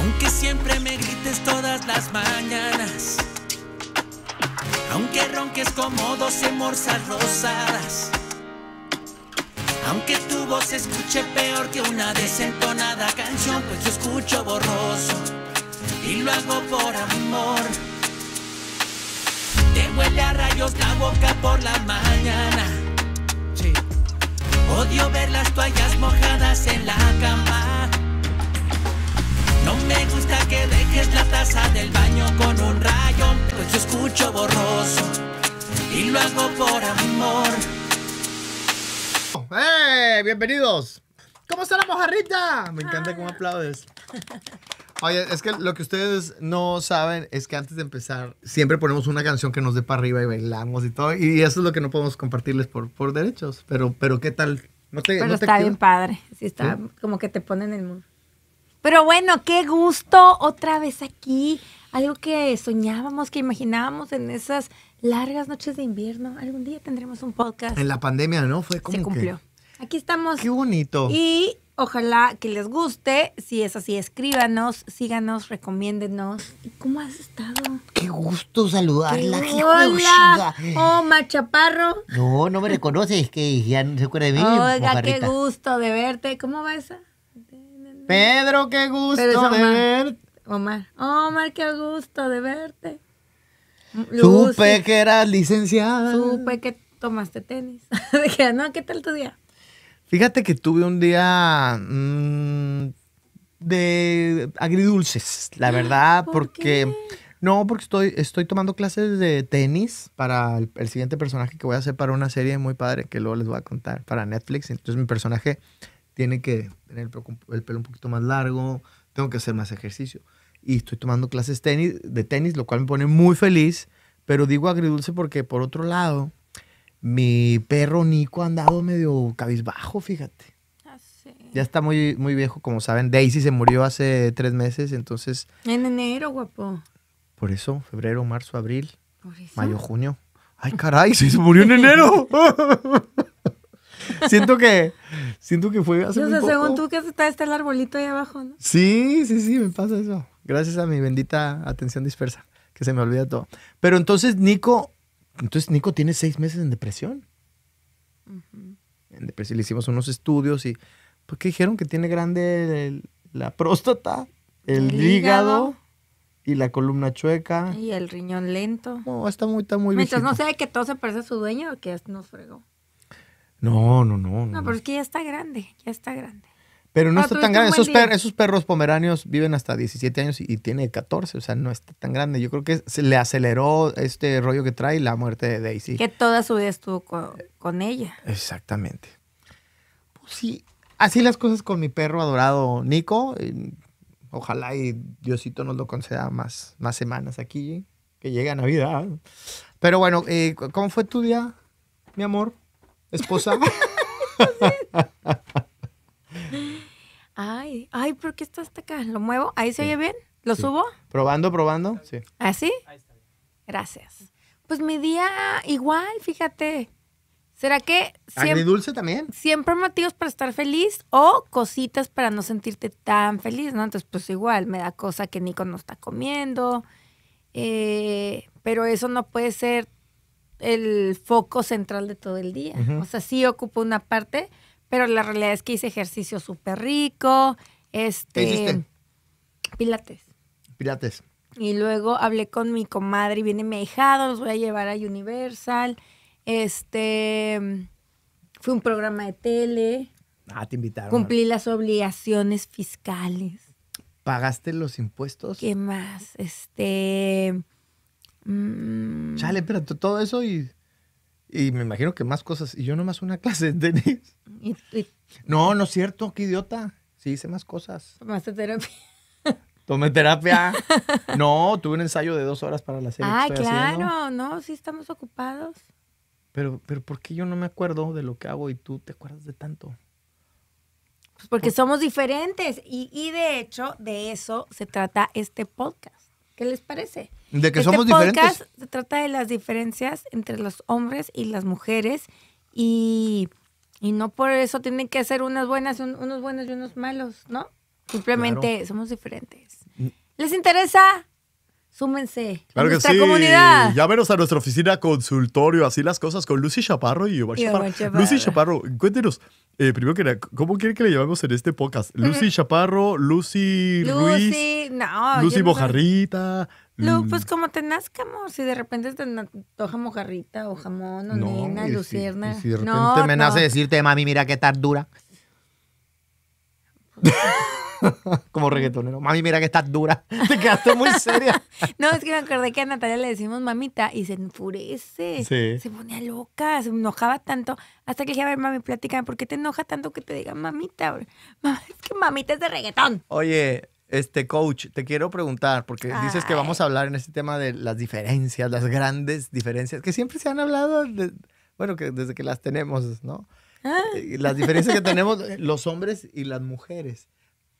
Aunque siempre me grites todas las mañanas. Aunque ronques como dos morsas rosadas. Aunque tu voz se escuche peor que una desentonada canción, pues yo escucho borroso y lo hago por amor. Te huele a rayos la boca por la mañana. Odio ver las toallas mojadas en la cama. No me gusta que dejes la taza del baño con un rayón pues yo escucho borroso y lo hago por amor. ¡Eh! Bienvenidos. ¿Cómo está la mojarrita? Me encanta cómo aplaudes. Oye, es que lo que ustedes no saben es que antes de empezar siempre ponemos una canción que nos dé para arriba y bailamos y todo. Y eso es lo que no podemos compartirles por, por derechos. Pero, pero ¿qué tal? No te, pero está bien padre. Sí, está como que te ponen el mundo pero bueno, qué gusto otra vez aquí. Algo que soñábamos, que imaginábamos en esas largas noches de invierno. Algún día tendremos un podcast. En la pandemia, ¿no? Fue como. Se cumplió. Aquí estamos. Qué bonito. Y ojalá que les guste. Si es así, escríbanos, síganos, recomiéndenos. ¿Y cómo has estado? Qué gusto saludarla. Qué hola. Oh, machaparro. No, no me reconoces, que ya no se acuerda de mí. Oiga, qué gusto de verte. ¿Cómo va esa? Pedro, qué gusto de verte. Omar, Omar, qué gusto de verte. Supe que eras licenciada. Supe que tomaste tenis. Dije, no, ¿qué tal tu día? Fíjate que tuve un día mm, de agridulces, la verdad, porque... No, porque estoy, estoy tomando clases de tenis para el, el, siguiente personaje que voy a hacer para una serie muy padre que luego les voy a contar para Netflix. Entonces mi personaje tiene que tener el pelo, un poquito más largo, tengo que hacer más ejercicio. Y estoy tomando clases tenis, de tenis, lo cual me pone muy feliz, pero digo agridulce porque por otro lado, mi perro Nico ha andado medio cabizbajo, fíjate. Ah, Ya está muy, muy viejo, como saben. Daisy se murió hace tres meses, entonces... En enero, guapo. Por eso, febrero, marzo, abril, mayo, junio. Ay, caray, se murió en enero. siento que siento que fue hace según tú que está, este el arbolito ahí abajo, ¿no? Sí, sí, sí, me pasa eso. Gracias a mi bendita atención dispersa, que se me olvida todo. Pero entonces Nico, entonces Nico tiene seis meses en depresión. En depresión le hicimos unos estudios y ¿por pues, qué dijeron que tiene grande la próstata, el, hígado, y la columna chueca. Y el riñón lento. No, está muy, está muy Mientras no sé que todo se parece a su dueño, que nos fregó. No, no, no. No, pero es que ya está grande, ya está grande. Pero no está tan grande. Esos, perros pomeranios viven hasta 17 años y, tiene 14, o sea, no está tan grande. Yo creo que se le aceleró este rollo que trae la muerte de Daisy. Que toda su vida estuvo con, ella. Exactamente. Pues sí, así las cosas con mi perro adorado Nico. Eh, ojalá y Diosito nos lo conceda más, más semanas aquí, que llegue a Navidad. Pero bueno, eh, ¿cómo fue tu día, mi amor? esposa. ay, ay, ¿por qué está hasta acá? ¿Lo muevo? ¿Ahí se oye bien? ¿Lo subo? Probando, probando, sí. ¿Así? ¿Ah, Ahí Gracias. Pues mi día igual, fíjate. ¿Será que siempre, dulce también? Siempre motivos para estar feliz o cositas para no sentirte tan feliz, ¿no? Entonces, pues igual, me da cosa que Nico no está comiendo. Eh, pero eso no puede ser el foco central de todo el día. O sea, sí ocupo una parte, pero la realidad es que hice ejercicio súper rico. Este, Pilates. Pilates. Y luego hablé con mi comadre y viene mi hijado, los voy a llevar a Universal. Este fue un programa de tele. Ah, te invitaron. Cumplí las obligaciones fiscales. ¿Pagaste los impuestos? ¿Qué más? Este Mm. Chale, pero todo eso y, y me imagino que más cosas. Y yo nomás una clase de tenis. No, no es cierto, qué idiota. Sí, hice más cosas. Tomaste terapia. Tomé terapia. No, tuve un ensayo de dos horas para la serie. Ah, claro, no, sí estamos ocupados. Pero, pero, ¿por qué yo no me acuerdo de lo que hago y tú te acuerdas de tanto? Pues porque somos diferentes y, y de hecho de eso se trata este podcast. ¿Qué les parece? De que este somos podcast diferentes. Se trata de las diferencias entre los hombres y las mujeres y, no por eso tienen que ser unas buenas, unos buenos y unos malos, ¿no? Simplemente somos diferentes. Mm. ¿Les interesa? Súmense claro a nuestra que sí. comunidad. Llámenos a nuestra oficina consultorio, así las cosas, con Lucy Chaparro y Omar Chaparro. Lucy Chaparro, cuéntenos, eh, primero que nada, ¿cómo quieren que le llamemos en este podcast? Lucy Chaparro, Lucy, Lucy no, Lucy Mojarrita, Lu, mm. pues como te nazca, amor. Si de repente te antoja mojarrita o jamón o nena, lucerna. lucierna. no, me nace decirte, mami, mira que estás dura. como reggaetonero. Mami, mira que estás dura. Te quedaste muy seria. no, es que me acordé que a Natalia le decimos mamita y se enfurece. Se ponía loca, se enojaba tanto. Hasta que dije, a ver, mami, plática ¿por qué te enoja tanto que te diga mamita? mami Es que mamita es de reggaetón. Oye, este coach, te quiero preguntar, porque dices que vamos a hablar en este tema de las diferencias, las grandes diferencias, que siempre se han hablado, bueno, que desde que las tenemos, ¿no? Ah. Eh, las diferencias que tenemos los hombres y las mujeres.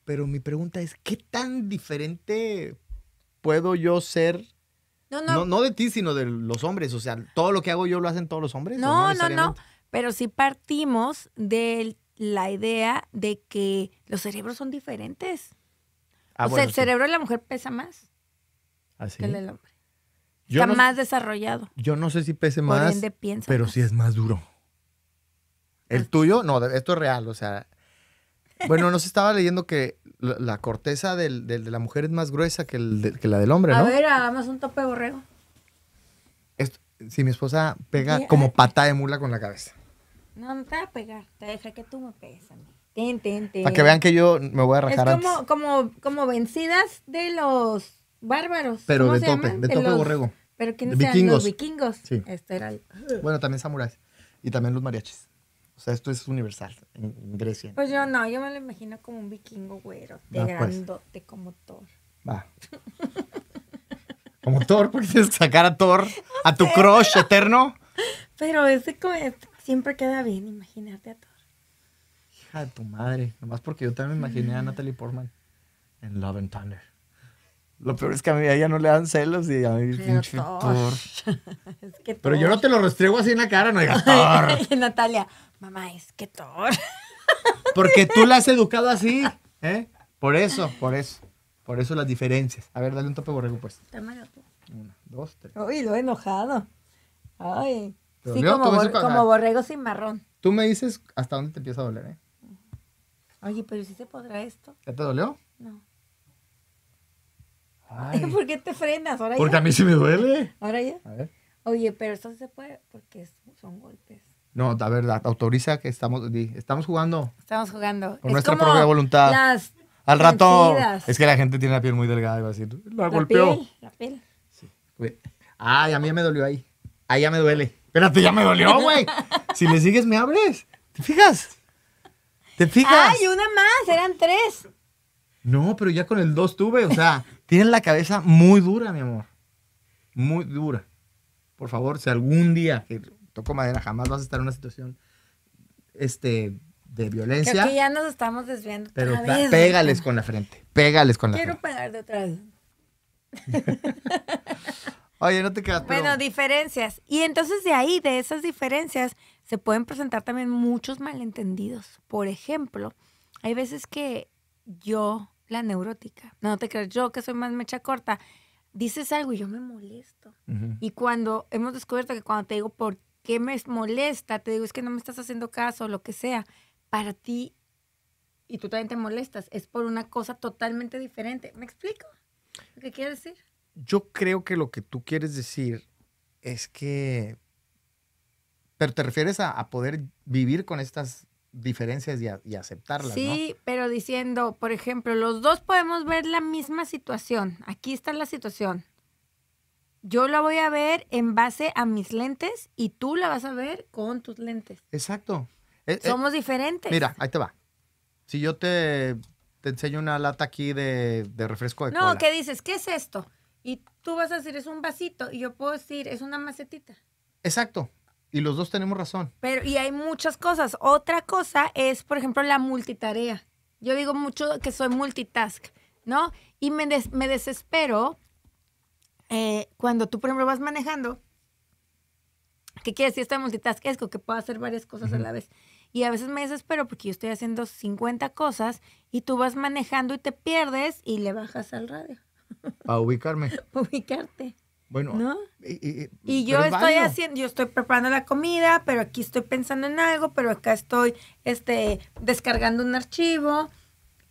Pero mi pregunta es, ¿qué tan diferente puedo yo ser no, no. de ti, sino de los hombres. O sea, todo lo que hago yo lo hacen todos los hombres. No, no, no, no, Pero sí partimos de la idea de que los cerebros son diferentes. Ah, o sea, el cerebro de la mujer pesa más ¿Ah, que el del hombre. Está más desarrollado. Yo no sé si pese más, pero si sí es más duro. El ah. tuyo, no, esto es real, o sea. Bueno, nos estaba leyendo que la, corteza de la mujer es más gruesa que, la del hombre, ¿no? A ver, hagamos un tope borrego. si mi esposa pega como pata de mula con la cabeza. No, no te va a pegar, te deja que tú me pegues a mí. Ten, ten, ten. Para que vean que yo me voy a rajar es como, Como, como vencidas de los bárbaros. Pero de tope, de, tope borrego. Pero ¿quiénes eran los vikingos? era Bueno, también samuráis. Y también los mariachis. O sea, esto es universal en, Grecia. Pues yo no, yo me lo imagino como un vikingo güero, de pues. grandote como Thor. Va. como Thor, porque tienes que sacar a Thor, a tu crush eterno. Pero ese, como este, siempre queda bien imaginarte a Thor de tu madre. Nomás porque yo también me imaginé a Natalie Portman en Love and Thunder. Lo peor es que a mí a ella no le dan celos y a mí pinche Es que Pero yo no te lo restrego así en la cara, no digas Natalia, mamá, es que Thor. Porque tú la has educado así, ¿eh? Por eso, por eso. Por eso las diferencias. A ver, dale un tope borrego, pues. Tómalo Una, dos, tres. Uy, lo he enojado. Ay. Sí, como borrego sin marrón. Tú me dices hasta dónde te empieza a doler, ¿eh? Oye, pero si ¿sí se podrá esto. ¿Ya te dolió? No. ¿Por qué te frenas? Ahora Porque a mí sí me duele. Ahora ya. A ver. Oye, pero sí se puede porque son golpes. No, la verdad, autoriza que estamos, estamos jugando. Estamos jugando. Con es nuestra propia voluntad. Al rato. Es que la gente tiene la piel muy delgada y va a decir, la, golpeó. Piel, la piel. Sí. Ay, a mí ya me dolió ahí. Ahí ya me duele. Espérate, ya me dolió, güey. si le sigues, me abres. ¿Te fijas? ¡Ay, una más! Eran tres. No, pero ya con el dos tuve. O sea, tienen la cabeza muy dura, mi amor. Muy dura. Por favor, si algún día que toco madera jamás vas a estar en una situación este, de violencia. Creo que ya nos estamos desviando. Pero pégales con la frente. Pégales con la Quiero frente. Quiero pegar de otra Oye, no te quedas. Pero... Bueno, diferencias. Y entonces de ahí, de esas diferencias, se pueden presentar también muchos malentendidos. Por ejemplo, hay veces que yo, la neurótica, no te creas, yo que soy más mecha corta, dices algo y yo me molesto. Y cuando hemos descubierto que cuando te digo por qué me molesta, te digo es que no me estás haciendo caso, o lo que sea, para ti y tú también te molestas, es por una cosa totalmente diferente. ¿Me explico? ¿Qué quieres decir? Yo creo que lo que tú quieres decir es que pero te refieres a, poder vivir con estas diferencias y, aceptarlas. Sí, pero diciendo, por ejemplo, los dos podemos ver la misma situación. Aquí está la situación. Yo la voy a ver en base a mis lentes y tú la vas a ver con tus lentes. Exacto. Eh, eh, Somos diferentes. Mira, ahí te va. Si yo te, te enseño una lata aquí de, refresco de cola. No, ¿qué dices? ¿Qué es esto? Y tú vas a decir, es un vasito. Y yo puedo decir, es una macetita. Exacto. Y los dos tenemos razón. Pero, y hay muchas cosas. Otra cosa es, por ejemplo, la multitarea. Yo digo mucho que soy multitask, ¿no? Y me, me desespero eh, cuando tú, por ejemplo, vas manejando. ¿Qué quiere decir de multitask? Es que puedo hacer varias cosas a la vez. Y a veces me desespero porque yo estoy haciendo 50 cosas y tú vas manejando y te pierdes y le bajas al radio. Para ubicarme. ubicarte. Bueno, y, yo estoy haciendo, yo estoy preparando la comida, pero aquí estoy pensando en algo, pero acá estoy este, descargando un archivo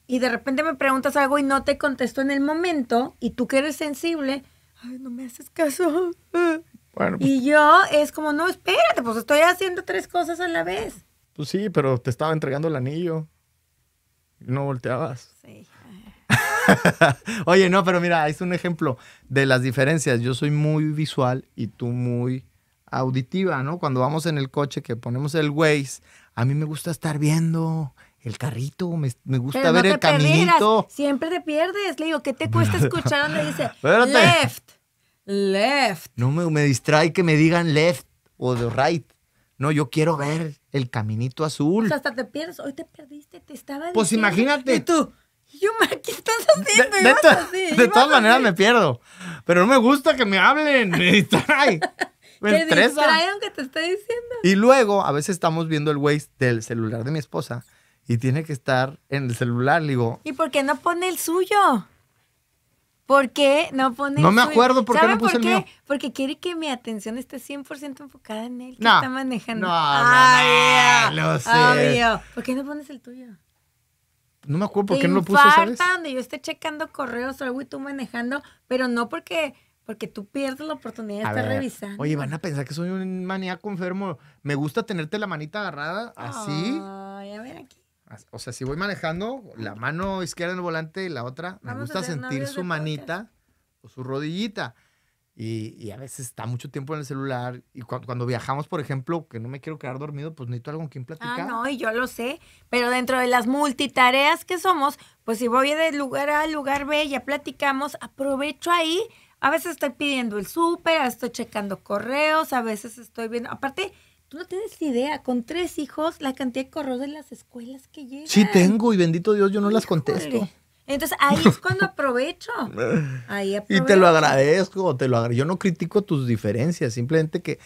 y de repente me preguntas algo y no te contesto en el momento y tú que eres sensible, ay, no me haces caso. Pues y yo es como, no, espérate, pues estoy haciendo tres cosas a la vez. Pues sí, pero te estaba entregando el anillo. No volteabas. Sí. Oye, no, pero mira, es un ejemplo de las diferencias. Yo soy muy visual y tú muy auditiva, ¿no? Cuando vamos en el coche que ponemos el Waze, a mí me gusta estar viendo el carrito, me, gusta ver el caminito. Siempre te pierdes. Le digo, ¿qué te cuesta escuchar donde dice left? Left. No me, distrae que me digan left o the right. No, yo quiero ver el caminito azul. O sea, hasta te pierdes. Hoy te perdiste, te estaba Pues imagínate. Y tú, ¿qué estás haciendo? De, todas maneras me pierdo. Pero no me gusta que me hablen. Me distrae. te distrae aunque te estoy diciendo. Y luego, a veces estamos viendo el Waze del celular de mi esposa y tiene que estar en el celular. digo. ¿Y por qué no pone el suyo? ¿Por qué no pone No me acuerdo por qué no puse el mío. Porque quiere que mi atención esté 100% enfocada en él que está manejando. Ah, lo sé. Obvio. ¿Por qué no pones el tuyo? No me acuerdo por qué no lo puse, ¿sabes? donde yo esté checando correos o algo y tú manejando, pero no porque porque tú pierdes la oportunidad de estar revisando. Oye, van a pensar que soy un maníaco enfermo. Me gusta tenerte la manita agarrada así. Ay, a ver aquí. O sea, si voy manejando, la mano izquierda en el volante y la otra, me gusta sentir su manita o su rodillita. Y, a veces está mucho tiempo en el celular. Y cuando viajamos, por ejemplo, que no me quiero quedar dormido, pues necesito algo con quien ah, platicar. Ah, no, y yo lo sé. Pero dentro de las multitareas que somos, pues si voy de lugar a lugar B, ya platicamos, aprovecho ahí. A veces estoy pidiendo el súper, estoy checando correos, a veces estoy viendo. Aparte, Tú no tienes idea, con tres hijos, la cantidad de correos de las escuelas que llegan. Sí tengo, y bendito Dios, yo no las contesto. Entonces ahí es cuando aprovecho. Eh, y te lo agradezco, te lo Yo no critico tus diferencias, simplemente que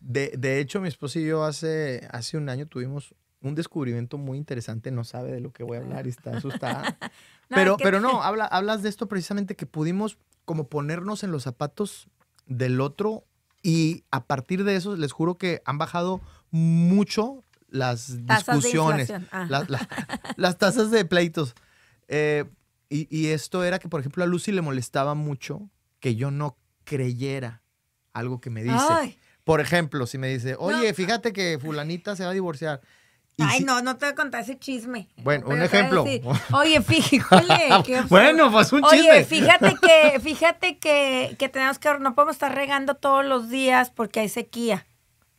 de, hecho mi esposo y yo hace, hace un año tuvimos un descubrimiento muy interesante, no sabe de lo que voy a hablar y está asustada. pero, pero no, habla, hablas de esto precisamente que pudimos como ponernos en los zapatos del otro y a partir de eso les juro que han bajado mucho las discusiones, las, ah. las tasas de pleitos. Eh, y, esto era que, por ejemplo, a Lucy le molestaba mucho que yo no creyera algo que me dice. Por ejemplo, si me dice, oye, fíjate que fulanita se va a divorciar. Ay, no, no te voy a contar ese chisme. Bueno, un ejemplo. oye, fíjate. bueno, pues un chisme. Oye, fíjate que, fíjate que, que tenemos que, no podemos estar regando todos los días porque hay sequía.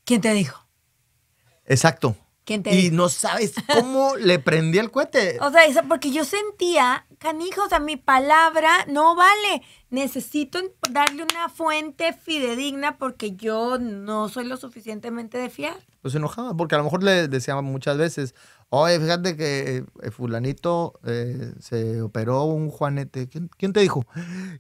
¿Quién te dijo? Exacto. ¿Quién te y no sabes cómo le prendí el cohete. O sea, porque yo sentía canijos, a mi palabra no vale. Necesito darle una fuente fidedigna porque yo no soy lo suficientemente de fiar. Pues se enojaba, porque a lo mejor le decía muchas veces, oye, fíjate que eh, fulanito eh, se operó un juanete. ¿Quién, te dijo?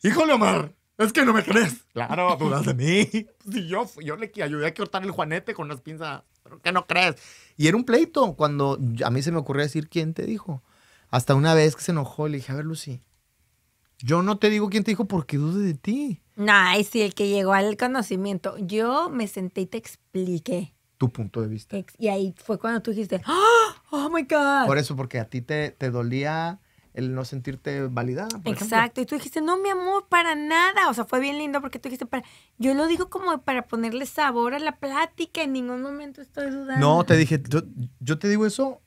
Híjole, Omar, es que no me crees. Claro, dudas de mí. Si yo, yo le ayudé a cortar el juanete con las pinzas, ¿Por que no crees. Y era un pleito cuando a mí se me ocurrió decir, ¿quién te dijo? Hasta una vez que se enojó, le dije, a ver, Lucy, yo no te digo quién te dijo porque dude de ti. Ay, sí, el que llegó al conocimiento. Yo me senté y te expliqué. Tu punto de vista. y ahí fue cuando tú dijiste, ¡Ah! ¡Oh, my God. Por eso, porque a ti te, dolía el no sentirte validada. Exacto. Y tú dijiste, no, mi amor, para nada. O sea, fue bien lindo porque tú dijiste, para... yo lo digo como para ponerle sabor a la plática. En ningún momento estoy dudando. No, te dije, yo, te digo eso.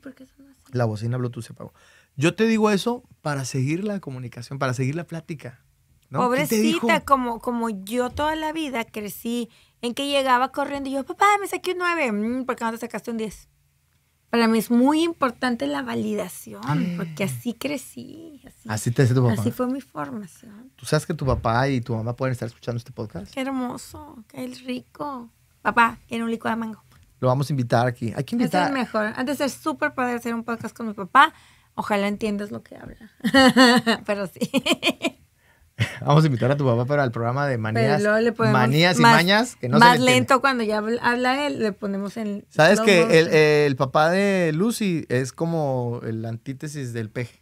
porque eso la bocina Bluetooth se apagó. Yo te digo eso para seguir la comunicación, para seguir la plática. Pobrecita, como, como yo toda la vida crecí en que llegaba corriendo y yo, papá, me saqué un 9, mm, ¿por qué no te sacaste un 10? Para mí es muy importante la validación, ah. porque así crecí. Así, te dice tu papá. Así fue mi formación. ¿Tú sabes que tu papá y tu mamá pueden estar escuchando este podcast? Qué hermoso, qué rico. Papá, quiero un licuado de mango. Lo vamos a invitar aquí. Hay que invitar. Es mejor. Antes es ser súper padre hacer un podcast con mi papá. Ojalá entiendas lo que habla. pero sí. Vamos a invitar a tu papá para el programa de manías, manías y mañas. Que no más lento cuando ya habla él, le ponemos el. Sabes que el, papá de Lucy es como el antítesis del peje.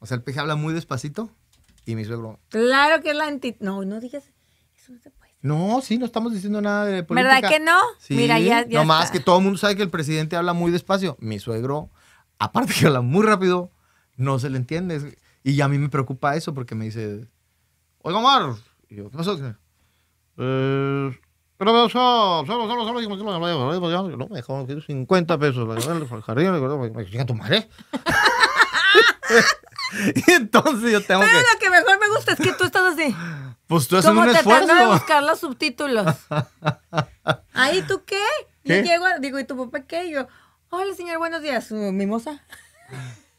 O sea, el peje habla muy despacito y mi suegro... Claro que es la antítesis. No, no digas... Eso no no, sí, no estamos diciendo nada de política. ¿Verdad que no? Sí, Mira, ya, ya nomás que todo el mundo sabe que el presidente habla muy despacio. Mi suegro, aparte que habla muy rápido, no se le entiende. Y a mí me preocupa eso porque me dice, oiga amor, y yo, ¿qué pasó? Eh, pero solo, solo, solo, solo, no, me dejó 50 pesos, la jardín, me tu madre. y entonces yo tengo Pero que... lo que mejor me gusta es que tú estás así. Pues tú haces un esfuerzo. Como te de buscar los subtítulos. ahí ¿tú qué? Yo llego, digo, ¿y tu papá qué? Y yo, hola, señor, buenos días. Mimosa.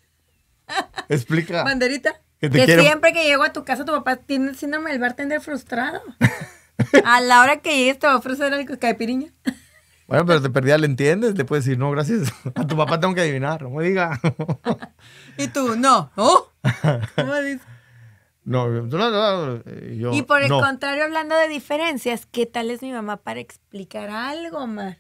Explica. Banderita. Que, siempre que llego a tu casa, tu papá tiene el síndrome del bartender frustrado. a la hora que llegues te va a ofrecer algo piriña. Bueno, pero te perdía, le entiendes, le puedes decir, no, gracias. A tu papá tengo que adivinar, no diga. y tú, no, ¿no? ¿Cómo dices? No, no, eh, y por el contrario, hablando de diferencias, ¿qué tal es mi mamá para explicar algo, más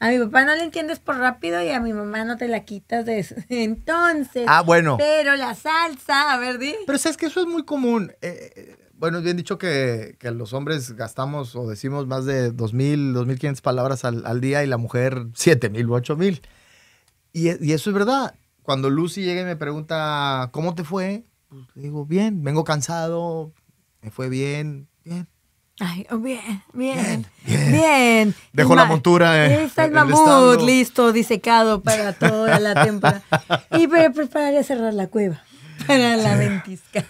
A mi papá no le entiendes por rápido y a mi mamá no te la quitas de eso. Entonces. Ah, bueno. Pero la salsa, a ver, di. Pero sabes que eso es muy común. Eh, eh, bueno, es bien dicho que, los hombres gastamos o decimos más de 2.000, 2.500 palabras al, día y la mujer 7.000 u 8.000. Y, y eso es verdad. Cuando Lucy llega y me pregunta, ¿cómo te fue? Pues, digo, bien, vengo cansado, me fue bien, bien. Ay, oh, bien, bien, bien, Dejó la montura. Eh, está el, mamut listo, disecado para toda la temporada. y me preparar pues, a cerrar la cueva, para la ventisca.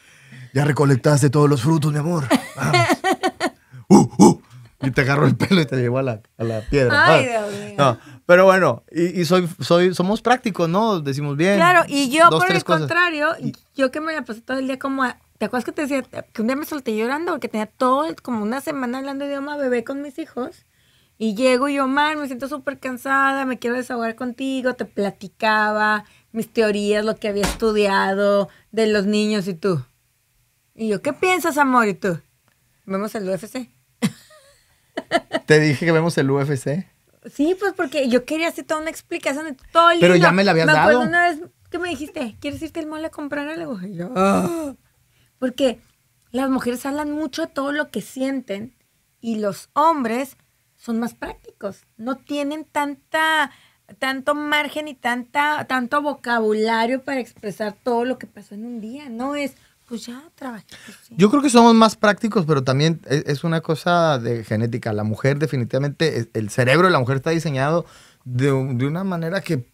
ya recolectaste todos los frutos, mi amor. y te agarró el pelo y te llevó a la, piedra. Ay, Dios mío. No, pero bueno, y, soy, soy, somos prácticos, ¿no? Decimos bien. Claro, y yo por el contrario, yo que me la pasé todo el día como... ¿Te acuerdas que te decía que un día me solté llorando porque tenía todo, como una semana hablando idioma bebé con mis hijos? Y llego y yo, mal me siento súper cansada, me quiero desahogar contigo, te platicaba mis teorías, lo que había estudiado de los niños y tú. Y yo, ¿qué piensas, amor? Y tú, vemos el UFC. Te dije que vemos el UFC. Sí, pues porque yo quería hacer toda una explicación de todo el Pero ya me la habías dado. una vez que me dijiste, ¿quieres irte al mall a comprar algo? yo, ah". Porque las mujeres hablan mucho de todo lo que sienten y los hombres son más prácticos. No tienen tanta tanto margen y tanta, tanto vocabulario para expresar todo lo que pasó en un día. No es, pues ya trabajé. Yo creo que somos más prácticos, pero también e, es una cosa de genética. La mujer definitivamente, el cerebro de la mujer está diseñado de, una manera que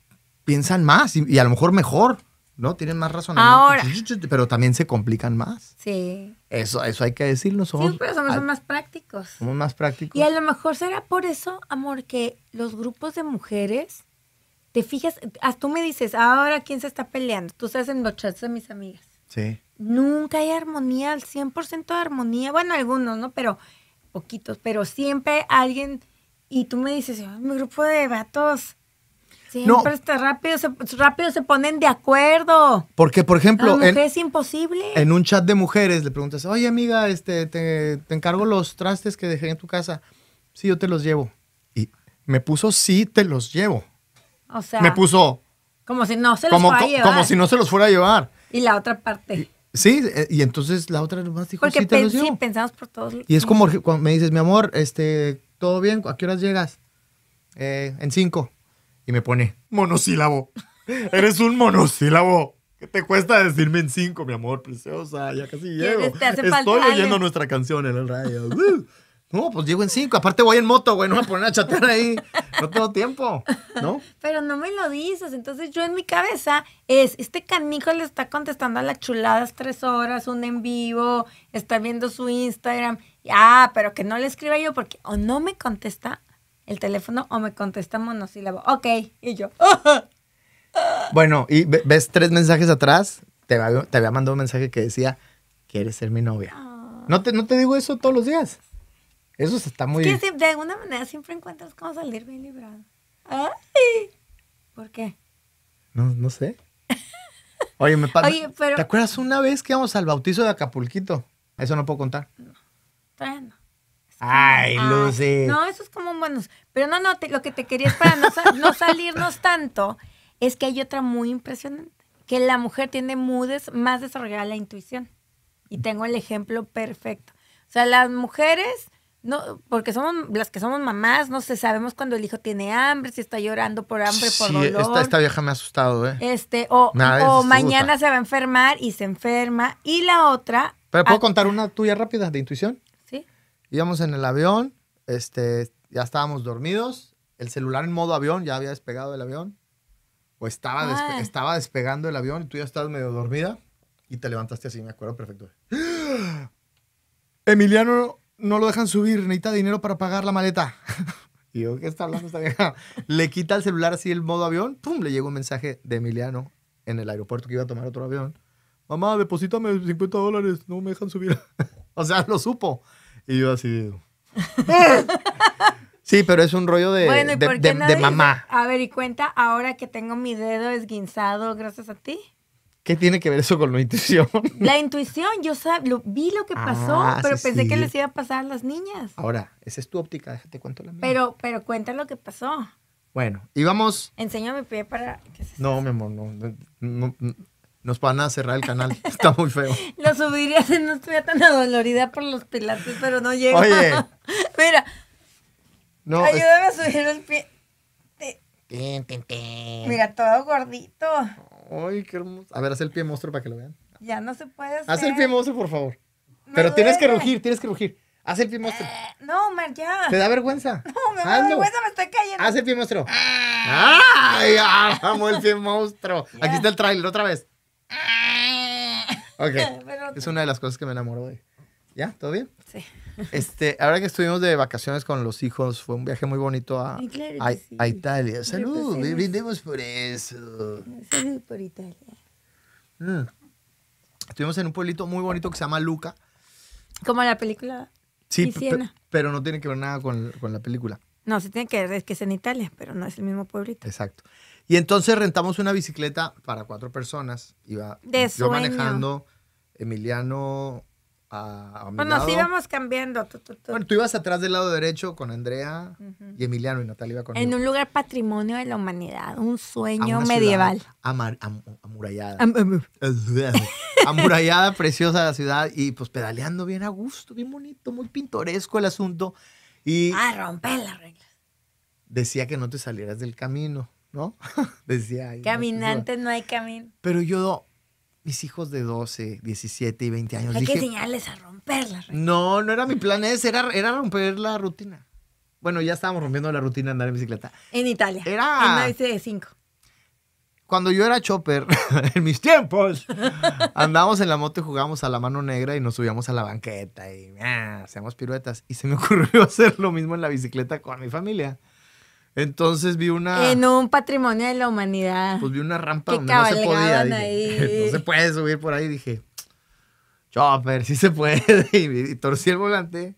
piensan más y, a lo mejor mejor, ¿no? Tienen más razonamiento. Pero también se complican más. Sí. Eso, eso hay que decirlo. Somos, somos más prácticos. Somos más prácticos. Y a lo mejor será por eso, amor, que los grupos de mujeres, te fijas, tú me dices, ahora quién se está peleando. Tú sabes en los chats de mis amigas. Sí nunca hay armonía, al 100% de armonía. Bueno, algunos, ¿no? Pero poquitos, pero siempre alguien, y tú me dices, mi grupo de vatos. Siempre está rápido, se, rápido se ponen de acuerdo. Porque, por ejemplo. en, es imposible. En un chat de mujeres le preguntas, oye, amiga, este, te, encargo los trastes que dejé en tu casa. Sí, yo te los llevo. Y me puso, sí, te los llevo. O sea. Me puso. Como si no se los como, fuera Como si no se los fuera a llevar. Y la otra parte. Sí, eh, y entonces la otra nomás dijo, sí, te pensamos por todos. Y es como cuando me dices, mi amor, este, ¿todo bien? ¿A qué horas llegas? Eh, en cinco. Y me pone, monosílabo. Eres un monosílabo. ¿Qué te cuesta decirme en cinco, mi amor, preciosa? Ya casi llego. Estoy oyendo nuestra canción en el radio. No, pues llego en cinco. Aparte voy en moto, güey. No me ponen a chatear ahí. No tengo tiempo, ¿no? Pero no me lo dices. Entonces yo en mi cabeza es, este canijo le está contestando a las chuladas tres horas, un en vivo, está viendo su Instagram. Ah, pero que no le escriba yo porque o no me contesta el teléfono o me contesta monosílabo. Ok. Y yo. Bueno, y ves tres mensajes atrás. Te había, mandado un mensaje que decía, ¿quieres ser mi novia? Ah. ¿No, te, ¿No te digo eso todos los días? Eso está muy bien. de alguna manera siempre encuentras cómo salir bien librado. ¡Ay! ¿Por qué? No, no sé. Oye, me pasa. ¿Te acuerdas una vez que íbamos al bautizo de Acapulquito? Eso no puedo contar. bueno no. Ay, Lucy. No, eso es como buenos. Pero no, no, lo que te quería es para no, salirnos tanto, es que hay otra muy impresionante, que la mujer tiene mudes más desarrollada la intuición. Y tengo el ejemplo perfecto. O sea, las mujeres no, porque somos las que somos mamás, no sé, sabemos cuando el hijo tiene hambre, si está llorando por hambre, por dolor. Esta, esta vieja me ha asustado, ¿eh? Este, o, mañana se va a enfermar y se enferma. Y la otra. ¿Pero puedo contar una tuya rápida de intuición? Sí. Íbamos en el avión, este, ya estábamos dormidos, el celular en modo avión, ya había despegado el avión. O estaba, ah. estaba despegando el avión y tú ya estabas medio dormida y te levantaste así, me acuerdo perfecto. ¡Ah! Emiliano no lo dejan subir, necesita dinero para pagar la maleta. y yo, ¿qué está hablando esta vieja? le quita el celular así el modo avión, pum, le llega un mensaje de Emiliano en el aeropuerto que iba a tomar otro avión. Mamá, deposítame 50 dólares, no me dejan subir. o sea, lo supo. Y yo así. Eh". sí, pero es un rollo de, de, de mamá. A ver, y cuenta ahora que tengo mi dedo esguinzado gracias a ti. ¿Qué tiene que ver eso con la intuición? La intuición, yo vi lo que pasó, ah, pero pensé que les iba a pasar a las niñas. Ahora, esa es tu óptica, déjate cuento la Pero, pero cuenta lo que pasó. Bueno, íbamos. vamos. Enséñame pie para. no, mi amor, no, Nos van a cerrar el canal. Está muy feo. lo subiría si no estuviera tan adolorida por los pilates, pero no llega. Oye. Mira. Ayúdame a subir el pie. Mira, todo gordito. Ay, qué hermoso. A ver, haz el pie monstruo para que lo vean. Ya no se puede hacer. Haz el pie monstruo, por favor. Pero tienes que rugir, tienes que rugir. Haz el pie monstruo. Eh, no, Omar, ya. ¿Te da vergüenza? No, me da vergüenza, me estoy cayendo. Haz el pie monstruo. Ah. ¡Ay! amo el pie monstruo. Aquí está el trailer, otra vez. Ah. Ok. es una de las cosas que me enamoró de. ¿Ya? ¿Todo bien? Sí. Este, ahora que estuvimos de vacaciones con los hijos, fue un viaje muy bonito a, Italia. Salud, brindemos por eso. Salud por Italia. Mm. Estuvimos en un pueblito muy bonito que se llama Luca. Como la película. Sí, pero no tiene que ver nada con, con la película. No, se tiene que ver, es que es en Italia, pero no es el mismo pueblito. Exacto. Y entonces rentamos una bicicleta para cuatro personas. Iba de yo manejando, Emiliano a, íbamos cambiando. Tú, Bueno, tú ibas atrás del lado derecho con Andrea y Emiliano y Natalia En un lugar patrimonio de la humanidad, un sueño medieval. amurallada. amurallada, preciosa la ciudad y pues pedaleando bien a gusto, bien bonito, muy pintoresco el asunto. Y ah, romper las reglas. Decía que no te salieras del camino, ¿no? decía. Caminantes no, no hay camino. Pero yo mis hijos de 12, 17 y 20 años. Hay que enseñarles a romper la rutina. No, no era mi plan, era, era romper la rutina. Bueno, ya estábamos rompiendo la rutina de andar en bicicleta. En Italia. Era. En una 5. Cuando yo era chopper, en mis tiempos, andábamos en la moto y jugábamos a la mano negra y nos subíamos a la banqueta y ah, hacíamos piruetas. Y se me ocurrió hacer lo mismo en la bicicleta con mi familia. Entonces vi una. En un patrimonio de la humanidad. Pues vi una rampa donde no se podía. Ahí. no se puede subir por ahí. Dije, chopper, sí se puede. Y, torcí el volante.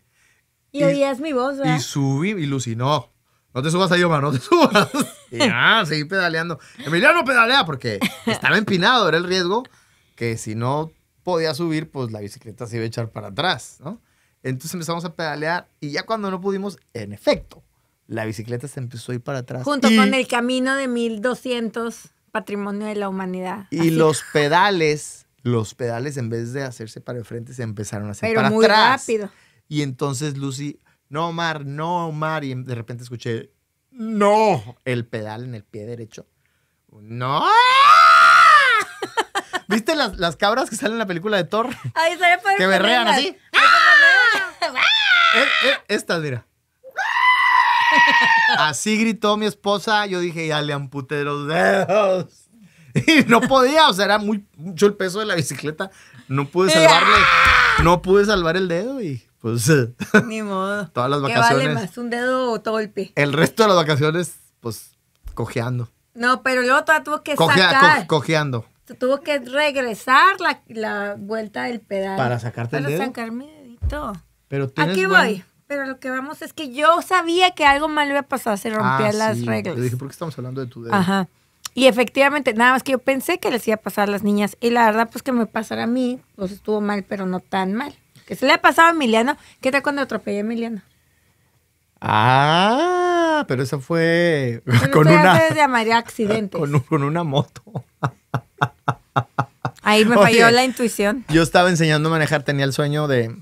Y, oías mi voz, ¿verdad? Y subí, lucinó. No te subas ahí, Omar, no te subas. y ah, seguí pedaleando. Emiliano pedalea porque estaba empinado, era el riesgo que si no podía subir, pues la bicicleta se iba a echar para atrás, ¿no? Entonces empezamos a pedalear y ya cuando no pudimos, en efecto, la bicicleta se empezó a ir para atrás. Junto con el camino de 1200, patrimonio de la humanidad. Y los pedales, los pedales en vez de hacerse para el frente, se empezaron a hacer Pero muy rápido. Y entonces Lucy, no, Omar, no, Omar. Y de repente escuché, no, el pedal en el pie derecho. No. ¿Viste las, cabras que salen en la película de Thor? Ay, Que berrean así. Esta mira. Así gritó mi esposa. Yo dije, ya le amputé los dedos. Y no podía, o sea, era muy, mucho el peso de la bicicleta. No pude salvarle, no pude salvar el dedo y pues. Ni modo. Todas las vacaciones. vale más, un dedo o todo El pie? El resto de las vacaciones, pues, cojeando. No, pero luego todavía tuvo que sacar. cojeando. Tuvo que regresar la, vuelta del pedal. Para sacarte el dedo. dedito. Pero qué voy? Pero lo que vamos es que yo sabía que algo mal iba a pasar, se ah, rompían las reglas. Le dije, ¿por qué estamos hablando de tu dedo? Ajá. Y efectivamente, nada más que yo pensé que les iba a pasar a las niñas. Y la verdad, pues que me pasara a mí, pues estuvo mal, pero no tan mal. Que se le ha pasado a Emiliano. ¿Qué tal cuando atropellé a Emiliano? Ah, pero eso fue con una. Desde Con, con una moto. Ahí me falló la intuición. Yo estaba enseñando a manejar, tenía el sueño de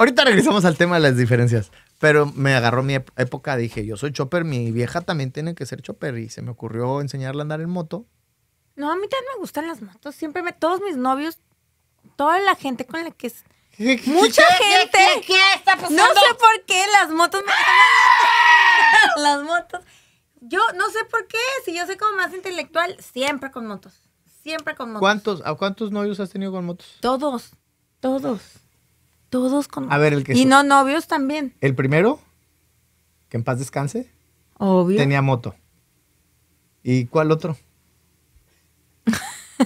Ahorita regresamos al tema de las diferencias. Pero me agarró mi época, dije, yo soy chopper, mi vieja también tiene que ser chopper. Y se me ocurrió enseñarle a andar en moto. No, a mí también me gustan las motos. Siempre me, todos mis novios, toda la gente con la que es. Mucha gente. No sé por qué las motos me ¡Ah! las motos. Yo no sé por qué, si yo soy como más intelectual, siempre con motos. Siempre con motos. ¿Cuántos, ¿A cuántos novios has tenido con motos? Todos, todos. Todos con. A ver, el que. Y no novios también. El primero, que en paz descanse. Obvio. Tenía moto. ¿Y cuál otro?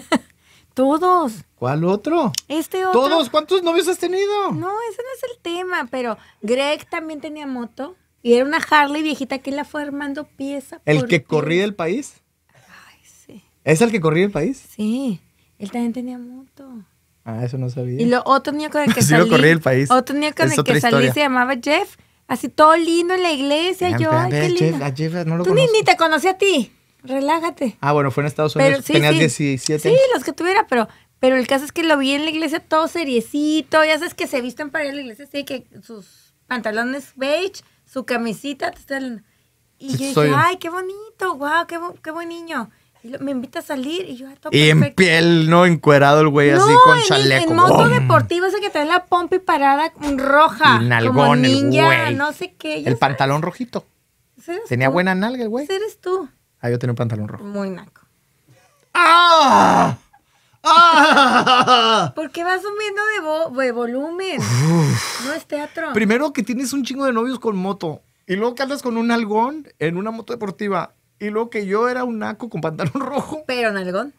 Todos. ¿Cuál otro? Este otro. ¿Todos? ¿Cuántos novios has tenido? No, ese no es el tema, pero Greg también tenía moto y era una Harley viejita que la fue armando pieza. ¿El que corría el país? Ay, sí. ¿Es el que corría el país? Sí, él también tenía moto. Ah, eso no sabía. Y lo otro niño con el que salí. Lo país. Otro niño con el que salí se llamaba Jeff. Así todo lindo en la iglesia. Yo, ay, qué lindo. a Jeff no lo Tú ni ni, te conocí a ti. Relájate. Ah, bueno, fue en Estados Unidos. sí, Tenías sí. 17 Sí, los que tuviera, pero pero el caso es que lo vi en la iglesia todo seriecito. Ya sabes que se visten para ir a la iglesia, sí, que sus pantalones beige, su camisita. Y yo dije, ay, qué bonito, wow, qué, qué buen niño me invita a salir y yo ah, Y en piel, ¿no? Encuerado el güey así con chaleco. En moto deportiva, ese que trae la pompi parada roja. Y nalgón, como ninja, el no sé qué. El pantalón rojito. Tenía tú? buena nalga el güey. eres tú. Ah, yo tenía un pantalón rojo. Muy naco. ¡Ah! ¡Ah! ¿Por qué vas subiendo de, volumen? No es teatro. Primero que tienes un chingo de novios con moto. Y luego que andas con un algón en una moto deportiva. Y luego que yo era un naco con pantalón rojo. Pero nalgón.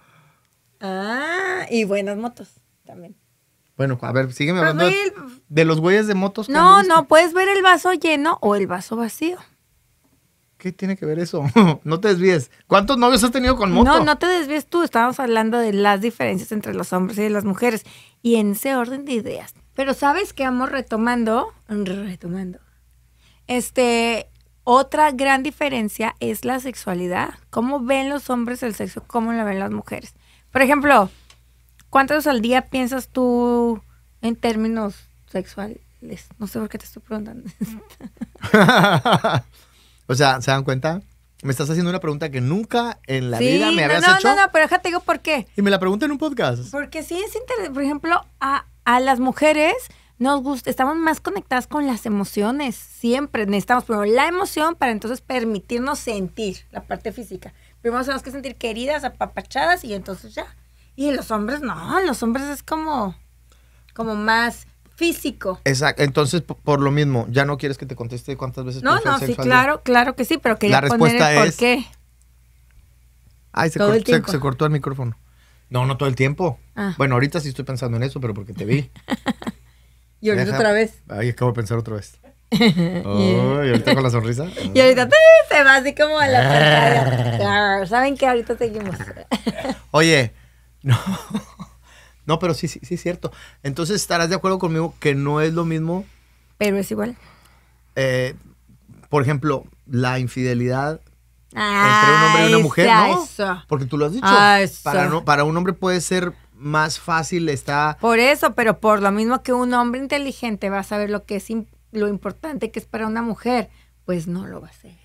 Ah, y buenas motos también. Bueno, a ver, sígueme hablando de los güeyes de motos. No, no, puedes ver el vaso lleno o el vaso vacío. ¿Qué tiene que ver eso? no te desvíes. ¿Cuántos novios has tenido con motos? No, no te desvíes tú. Estábamos hablando de las diferencias entre los hombres y las mujeres. Y en ese orden de ideas. Pero ¿sabes que amor? Retomando. Retomando. Este, otra gran diferencia es la sexualidad. ¿Cómo ven los hombres el sexo? ¿Cómo la ven las mujeres? Por ejemplo, ¿cuántos al día piensas tú en términos sexuales? No sé por qué te estoy preguntando. o sea, ¿se dan cuenta? Me estás haciendo una pregunta que nunca en la vida me habías hecho. No, no, no, pero déjate digo por qué. Y me la preguntan en un podcast. Porque sí es interesante. Por ejemplo, a, a las mujeres nos gusta, estamos más conectadas con las emociones, siempre necesitamos primero la emoción para entonces permitirnos sentir la parte física. Primero tenemos que sentir queridas, apapachadas y entonces ya. Y los hombres no, los hombres es como, como más físico. Exacto, entonces por lo mismo, ya no quieres que te conteste cuántas veces. No, no, sí, claro, claro que sí, pero quería la respuesta por qué. Ay, se, cortó, el micrófono. No, no todo el tiempo. Ah. Bueno, ahorita sí estoy pensando en eso, pero porque te vi. Y ahorita otra vez. Ay, acabo de pensar otra vez. y ahorita con la sonrisa. Y ahorita ah. se va así como a la ah. pantalla. Saben que ahorita seguimos. Oye, no. No, pero sí, sí, sí es cierto. Entonces estarás de acuerdo conmigo que no es lo mismo. Pero es igual. Eh, por ejemplo, la infidelidad entre un hombre y una mujer, ¿no? Eso. Porque tú lo has dicho. Ah, para, no, para un hombre puede ser más fácil está. Por eso, pero por lo mismo que un hombre inteligente va a saber lo que es lo importante que es para una mujer, pues no lo va a hacer.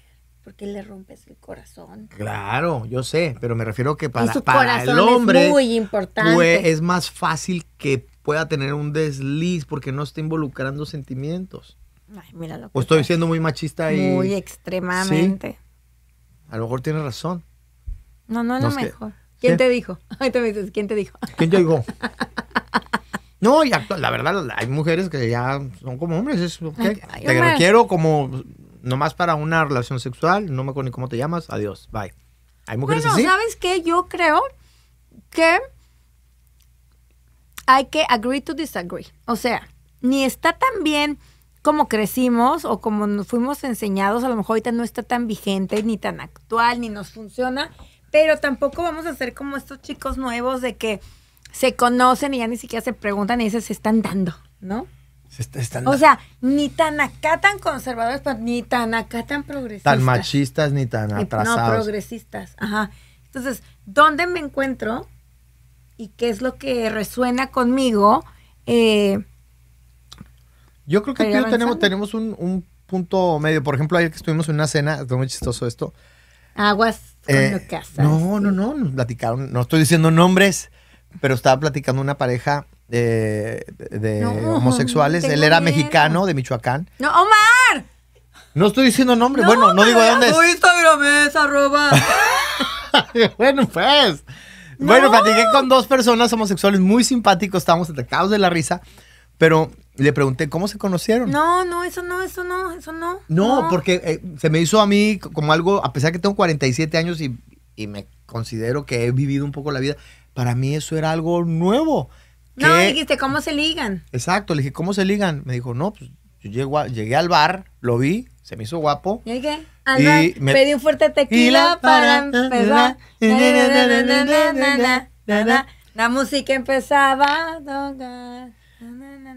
Porque le rompes el corazón. Claro, yo sé, pero me refiero que para, para el hombre es, muy importante. es más fácil que pueda tener un desliz porque no está involucrando sentimientos. Ay, mira o estoy siendo muy machista y. Muy extremadamente. A lo mejor tiene razón. No, no es lo mejor. ¿Quién te dijo? Ahí me dices, ¿quién te dijo? ¿Quién te dijo? No, la verdad, hay mujeres que ya son como hombres. Es, te requiero como nomás para una relación sexual, no me acuerdo ni cómo te llamas, adiós, bye. Hay mujeres bueno, así. ¿sabes qué? Yo creo que hay que agree to disagree. O sea, ni está tan bien como crecimos o como nos fuimos enseñados, a lo mejor ahorita no está tan vigente, ni tan actual, ni nos funciona pero tampoco vamos a ser como estos chicos nuevos de que se conocen y ya ni siquiera se preguntan y dicen, se están dando, ¿no? Se están o sea, ni tan acá tan conservadores, pues, ni tan acá tan progresistas. Tan machistas, ni tan eh, atrasados. No, progresistas, ajá. Entonces, ¿dónde me encuentro? ¿Y qué es lo que resuena conmigo? Eh? Yo creo que aquí tenemos, tenemos un, un punto medio. Por ejemplo, ayer que estuvimos en una cena, es muy chistoso esto. Aguas eh, no, no, no, platicaron, no estoy diciendo nombres, pero estaba platicando una pareja de, homosexuales. Él era mexicano de Michoacán. No, Omar. No estoy diciendo nombres, bueno, no digo dónde es. Instagram es arroba. bueno, pues. Bueno, platiqué con dos personas homosexuales muy simpáticos, estábamos atacados de la risa, pero le pregunté cómo se conocieron. No, no, eso no, eso no, eso no. No, porque se me hizo a mí como algo, a pesar que tengo 47 años y, me considero que he vivido un poco la vida, para mí eso era algo nuevo. No, le dijiste, ¿cómo se ligan? Exacto, le dije, ¿cómo se ligan? Me dijo, no, pues yo llegué, al bar, lo vi, se me hizo guapo. ¿Y qué? pedí un fuerte tequila para empezar. La música empezaba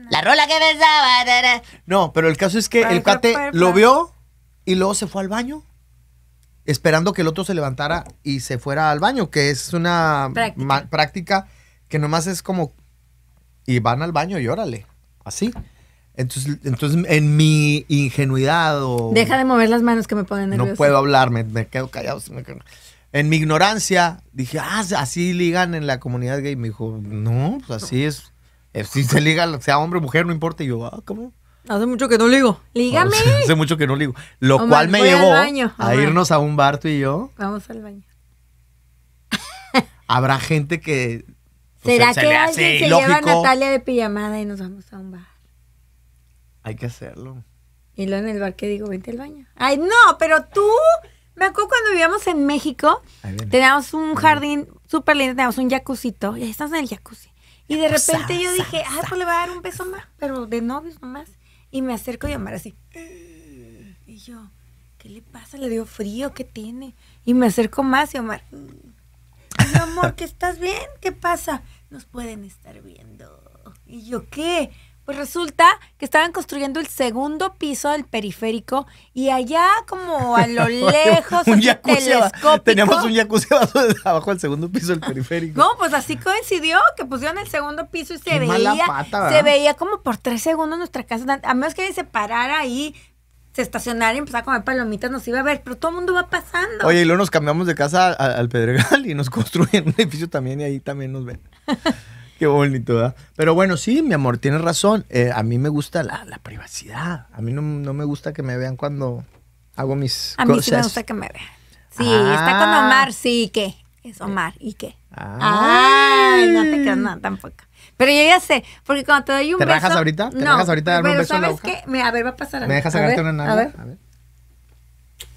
la rola que besaba. No, pero el caso es que el cuate lo vio y luego se fue al baño. Esperando que el otro se levantara y se fuera al baño, que es una práctica, que nomás es como. Y van al baño y órale. Así. Entonces, entonces en mi ingenuidad o. Deja de mover las manos que me ponen nervioso. No puedo hablar, me, quedo callado. En mi ignorancia, dije, ah, así ligan en la comunidad gay. Me dijo, no, pues así es eh, si se liga, sea hombre o mujer, no importa. Y yo, ah, ¿cómo? Hace mucho que no ligo. Lígame. Hace mucho que no ligo. Lo cual me llevó a irnos a un bar tú y yo. Vamos al baño. Habrá gente que. ¿Será que alguien se lleva a Natalia de pijamada y nos vamos a un bar? Hay que hacerlo. Y luego en el bar que digo, vente al baño. Ay, no, pero tú. Me acuerdo cuando vivíamos en México, teníamos un jardín súper lindo, teníamos un jacuzito. Y ahí estás en el jacuzzi. Y de repente yo dije, ah, pues le va a dar un beso más, pero de novios nomás. Y me acerco y Omar así. Y yo, ¿qué le pasa? Le dio frío, ¿qué tiene? Y me acerco más y Omar, mi amor, ¿qué estás bien? ¿Qué pasa? Nos pueden estar viendo. Y yo, ¿qué? Pues resulta que estaban construyendo el segundo piso del periférico y allá como a lo lejos, un telescópico. Teníamos un jacuzzi abajo del segundo piso del periférico. No, pues así coincidió que pusieron el segundo piso y se veía se veía como por tres segundos nuestra casa, a menos que se parara ahí se estacionara y empezara a comer palomitas, nos iba a ver, pero todo el mundo va pasando. Oye, y luego nos cambiamos de casa al, al Pedregal y nos construyen un edificio también y ahí también nos ven. Qué bonito, ¿verdad? Pero bueno, sí, mi amor, tienes razón. Eh, a mí me gusta la, la privacidad. A mí no, no, me gusta que me vean cuando hago mis cosas. A mí sí me gusta que me vean. Sí, está con ah. Omar, sí, qué? Es Omar, ¿y qué? Ah. Ay, no te quedas nada tampoco. Pero yo ya sé, porque cuando te doy un ¿Te beso. ¿Te rajas ahorita? ¿Te no, rajas ahorita de darme un beso ¿sabes en la boca? Qué? a ver, va a pasar. A ¿Me dejas agarrarte una nalga? A ver. A ver.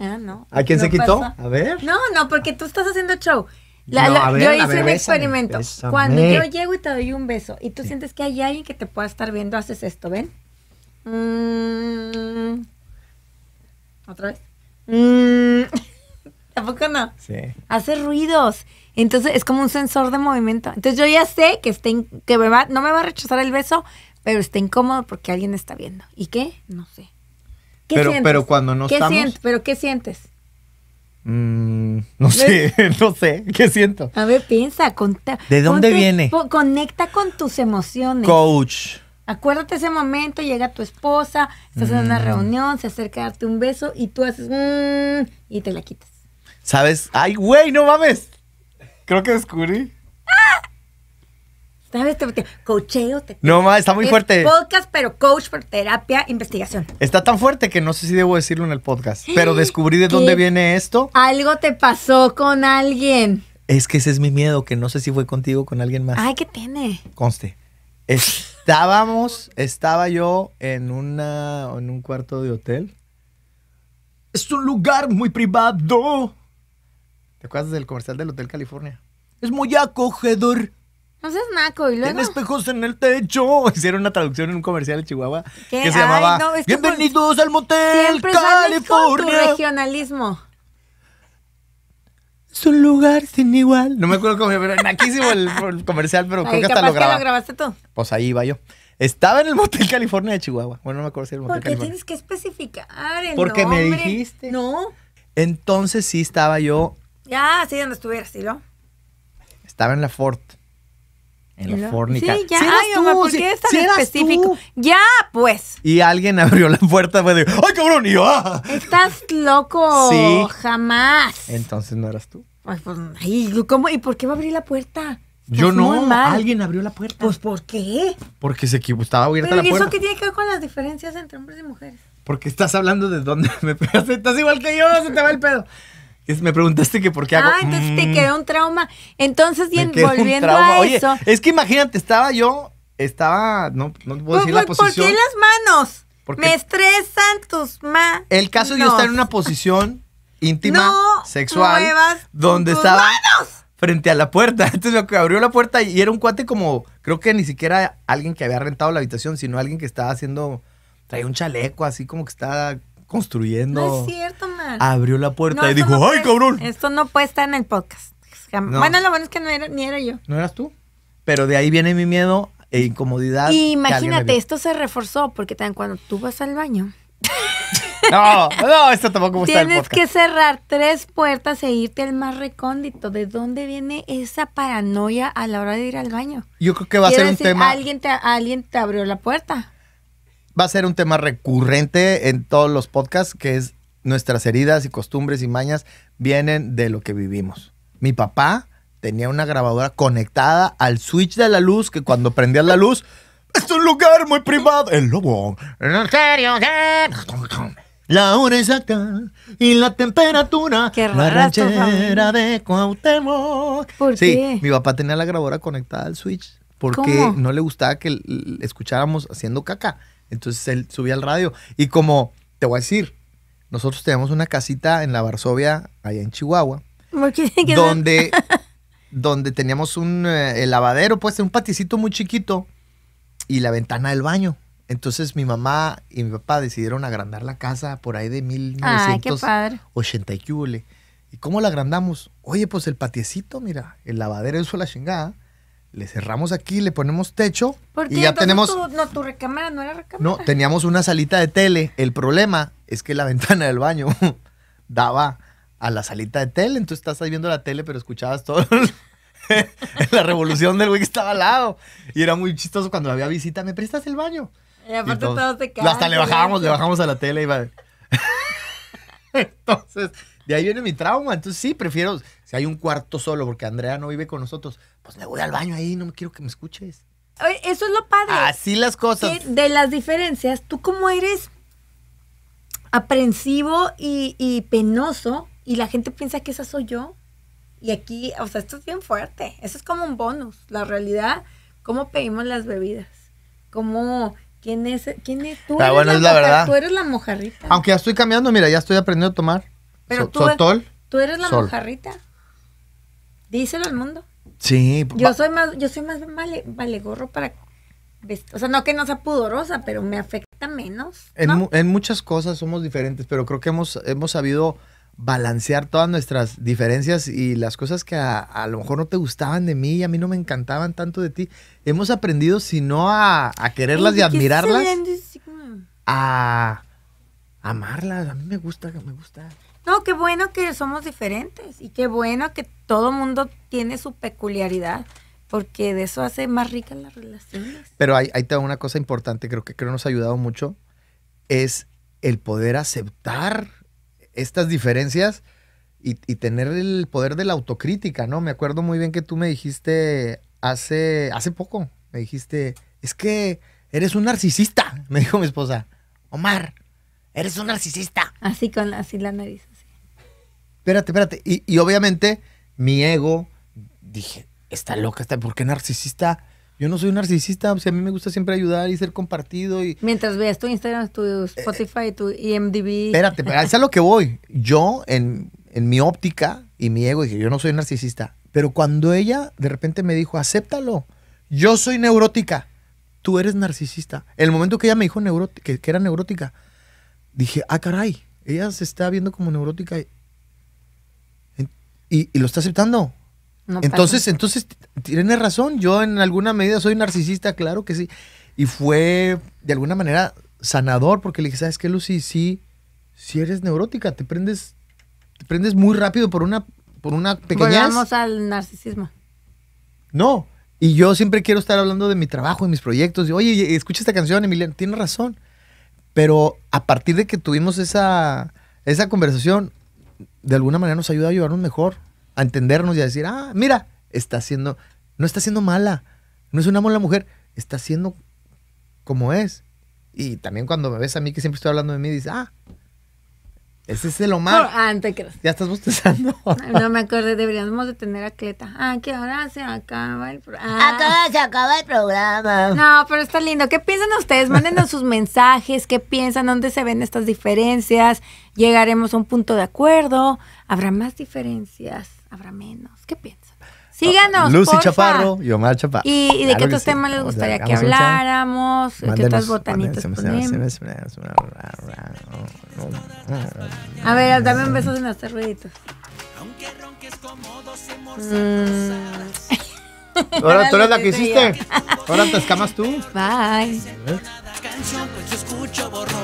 Ah, no. ¿A quién se quitó? A ver. No, no, porque tú estás haciendo show yo hice un experimento. Cuando yo llego y te doy un beso y tú sientes que hay alguien que te pueda estar viendo, haces esto, ¿ven? Mm. Otra vez. Tampoco mm. no. Hace ruidos. Entonces es como un sensor de movimiento. Entonces yo ya sé que, que no me va a rechazar el beso, pero está incómodo porque alguien está viendo. ¿Y qué? No sé. ¿Qué pero, pero cuando no Sientes? ¿Pero qué sientes? Mm, no sé, no sé, ¿qué siento? A ver, piensa, ¿de dónde viene? conecta con tus emociones. Coach. Acuérdate ese momento, llega tu esposa, estás en una mm. reunión, se acerca a darte un beso y tú haces mm", y te la quitas. ¿Sabes? Ay, güey, no mames. Creo que descubrí. ¡Ah! cocheo. no, está muy fuerte. Podcast, pero coach por terapia, investigación. Está tan fuerte que no sé si debo decirlo en el podcast, pero descubrí de dónde viene esto. Algo te pasó con alguien. Es que ese es mi miedo, que no sé si fue contigo o con alguien más. Ay, ¿qué tiene? Conste. Estábamos, estaba yo en, una, en un cuarto de hotel. Es un lugar muy privado. ¿Te acuerdas del comercial del Hotel California? Es muy acogedor. No seas naco, y luego. En espejos en el techo. Hicieron una traducción en un comercial de Chihuahua que se llamaba pues Bienvenidos al Motel Siempre California. Con tu regionalismo. Es un lugar sin igual. No me acuerdo cómo pero naquísimo el, el comercial, pero creo que hasta lo lo grabaste tú. Pues ahí iba yo. Estaba en el Motel California de Chihuahua. Bueno, no me acuerdo si era el Motel Porque tienes que especificar el Porque me dijiste. No. Entonces sí estaba yo. Ya, sí, donde estuvieras, ¿sí, no? Estaba en la Ford... En la, Sí, ya, ¿por qué es tan específico? Ya, pues. Y alguien abrió la puerta fue de, ¡ay, cabrón! Y ah". Estás loco. Jamás. Entonces no eras tú. Ay, pues, ¿cómo? ¿Y por qué va a abrir la puerta? Yo no, alguien abrió la puerta. Pues, ¿por qué? Porque se equivocaba estaba abierta la ¿y ¿Eso qué tiene que ver con las diferencias entre hombres y mujeres? Porque estás hablando de dónde me pegaste. Estás igual que yo, se te va el pedo me preguntaste que por qué hago. Ah, entonces te mm. quedó un trauma. Entonces, bien, volviendo a Oye, es que imagínate, estaba yo, estaba, no, no puedo pues, decir la posición. Pues, ¿Por qué las manos? me estresan tus manos. El caso de yo estar en una posición íntima, sexual, donde estaba frente a la puerta. Entonces me abrió la puerta y era un cuate como, creo que ni siquiera alguien que había rentado la habitación, sino alguien que estaba haciendo, traía un chaleco así como que estaba construyendo. es cierto, man. Abrió la puerta y dijo, ¡ay, cabrón! Esto no puede estar en el podcast. Bueno, lo bueno es que no era, ni era yo. ¿No eras tú? Pero de ahí viene mi miedo e incomodidad. Y imagínate, esto se reforzó porque también cuando tú vas al baño. No, no, esto tampoco Tienes que cerrar tres puertas e irte al más recóndito. ¿De dónde viene esa paranoia a la hora de ir al baño? Yo creo que va a ser un tema. Alguien te, alguien te abrió la puerta va a ser un tema recurrente en todos los podcasts, que es nuestras heridas y costumbres y mañas vienen de lo que vivimos. Mi papá tenía una grabadora conectada al switch de la luz que cuando prendía la luz, es un lugar muy privado. El lobo. En serio, la hora exacta y la temperatura. Qué la ranchera de Cuauhtémoc. ¿Por sí, mi papá tenía la grabadora conectada al switch porque no le gustaba que escucháramos haciendo caca. Entonces él subía al radio. Y como te voy a decir, nosotros tenemos una casita en la Varsovia, allá en Chihuahua, donde, donde teníamos un eh, el lavadero, pues un paticito muy chiquito y la ventana del baño. Entonces mi mamá y mi papá decidieron agrandar la casa por ahí de 1980 y ¿Y cómo la agrandamos? Oye, pues el patiecito, mira, el lavadero es la chingada le cerramos aquí, le ponemos techo y ya tenemos... Tu, no, tu recámara no era recámara. No, teníamos una salita de tele. El problema es que la ventana del baño daba a la salita de tele, entonces estás viendo la tele, pero escuchabas todo... la revolución del güey que estaba al lado. Y era muy chistoso cuando había visita, ¿me prestas el baño? Y aparte todos se Hasta le bajábamos, le bajamos a la tele y va... entonces, de ahí viene mi trauma. Entonces sí, prefiero... Si hay un cuarto solo porque Andrea no vive con nosotros, pues me voy al baño ahí, no me quiero que me escuches. Eso es lo padre. Así las cosas. de las diferencias, tú como eres aprensivo y, penoso y la gente piensa que esa soy yo. Y aquí, o sea, esto es bien fuerte. Eso es como un bonus. La realidad, cómo pedimos las bebidas. Cómo ¿Quién es? ¿Quién Tú, ah, eres la verdad. tú eres la mojarrita. Aunque ya estoy cambiando, mira, ya estoy aprendiendo a tomar. Pero tú, eres la mojarrita díselo al mundo. Sí. Yo soy más, yo soy más vale, vale gorro para o sea, no que no sea pudorosa, pero me afecta menos. En, muchas cosas somos diferentes, pero creo que hemos, hemos sabido balancear todas nuestras diferencias y las cosas que a, lo mejor no te gustaban de mí y a mí no me encantaban tanto de ti. Hemos aprendido, si no a, quererlas y admirarlas, a amarlas. A mí me gusta, me gusta. No, qué bueno que somos diferentes y qué bueno que todo mundo tiene su peculiaridad, porque de eso hace más ricas las relaciones. Pero hay hay una cosa importante, creo que creo nos ha ayudado mucho, es el poder aceptar estas diferencias y, tener el poder de la autocrítica, ¿no? Me acuerdo muy bien que tú me dijiste hace, hace poco, me dijiste, es que eres un narcisista, me dijo mi esposa, Omar, eres un narcisista. Así con así la nariz espérate, espérate. Y, obviamente mi ego, dije, está loca, está, ¿por qué narcisista? Yo no soy un narcisista, o sea, a mí me gusta siempre ayudar y ser compartido. Y... Mientras veas tu Instagram, tu eh, Spotify, tu IMDb. E espérate, es a lo que voy. Yo, en, mi óptica y mi ego, dije, yo no soy narcisista. Pero cuando ella de repente me dijo, acéptalo, yo soy neurótica, tú eres narcisista. El momento que ella me dijo que, que era neurótica, dije, ah, caray, ella se está viendo como neurótica y, lo está aceptando. entonces, entonces, tienes razón, yo en alguna medida soy narcisista, claro que sí. Y fue de alguna manera sanador porque le dije, ¿sabes qué, Lucy? Sí, sí eres neurótica, te prendes, te prendes muy rápido por una, por una pequeñez. al narcisismo. No, y yo siempre quiero estar hablando de mi trabajo y mis proyectos. Oye, escucha esta canción, Emiliano, tienes razón. Pero a partir de que tuvimos esa, esa conversación, de alguna manera nos ayuda a ayudarnos mejor, a entendernos y a decir, ah, mira, está haciendo no está siendo mala, no es una mala mujer, está siendo como es. Y también cuando me ves a mí que siempre estoy hablando de mí, dices, ah, ese es el Omar. ¿Ya estás bostezando? no me acordé, deberíamos de tener a Cleta. Ah, que ahora se acaba el programa. Acaba, se acaba el programa. No, pero está lindo. ¿Qué piensan ustedes? Mándenos sus mensajes, qué piensan, dónde se ven estas diferencias. Llegaremos a un punto de acuerdo. ¿Habrá más diferencias? ¿Habrá menos? ¿Qué piensan? Síganos. Lucy Chaparro y Omar Chaparro. ¿Y, de qué otros temas les gustaría que habláramos? ¿Qué otras botanitas? ponemos? A ver, también besos en hacer ruiditos. Mm. Ahora tú eres la que hiciste. Ahora te escamas tú. Bye. Pues,